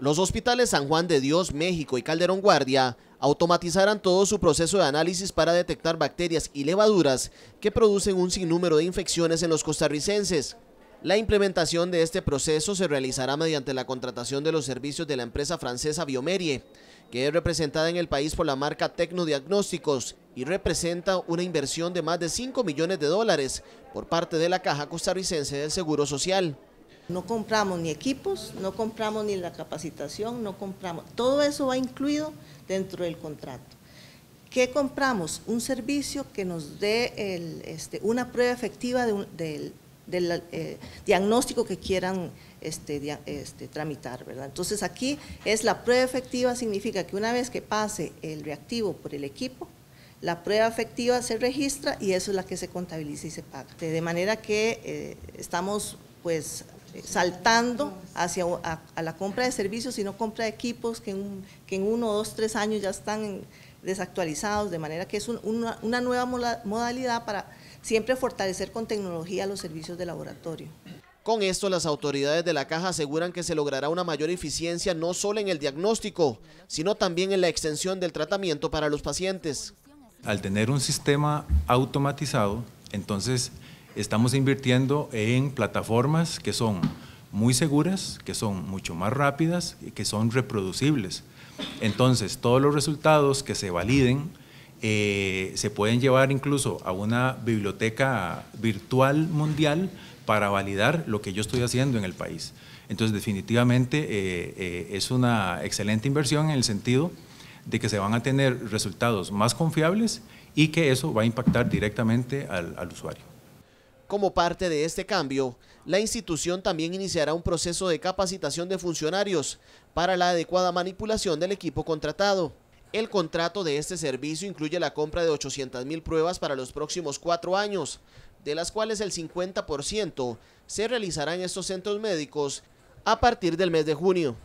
Los hospitales San Juan de Dios, México y Calderón Guardia automatizarán todo su proceso de análisis para detectar bacterias y levaduras que producen un sinnúmero de infecciones en los costarricenses. La implementación de este proceso se realizará mediante la contratación de los servicios de la empresa francesa Biomerie, que es representada en el país por la marca Tecnodiagnósticos y representa una inversión de más de 5 millones de dólares por parte de la Caja Costarricense del Seguro Social. No compramos ni equipos, no compramos ni la capacitación, no compramos. Todo eso va incluido dentro del contrato. ¿Qué compramos? Un servicio que nos dé este, una prueba efectiva del, eh, diagnóstico que quieran este, este, tramitar, ¿verdad? Entonces aquí es la prueba efectiva, significa que una vez que pase el reactivo por el equipo, la prueba efectiva se registra y eso es la que se contabiliza y se paga. De manera que eh, estamos pues saltando hacia a, la compra de servicios, sino compra de equipos que en, uno, dos, tres años ya están desactualizados, de manera que es una, nueva modalidad para siempre fortalecer con tecnología los servicios de laboratorio. Con esto, las autoridades de la caja aseguran que se logrará una mayor eficiencia no solo en el diagnóstico, sino también en la extensión del tratamiento para los pacientes. Al tener un sistema automatizado, entonces estamos invirtiendo en plataformas que son muy seguras, que son mucho más rápidas y que son reproducibles. Entonces, todos los resultados que se validen eh, se pueden llevar incluso a una biblioteca virtual mundial para validar lo que yo estoy haciendo en el país. Entonces, definitivamente eh, eh, es una excelente inversión en el sentido de que se van a tener resultados más confiables y que eso va a impactar directamente al usuario. Como parte de este cambio, la institución también iniciará un proceso de capacitación de funcionarios para la adecuada manipulación del equipo contratado. El contrato de este servicio incluye la compra de 800.000 pruebas para los próximos cuatro años, de las cuales el 50% se realizará en estos centros médicos a partir del mes de junio.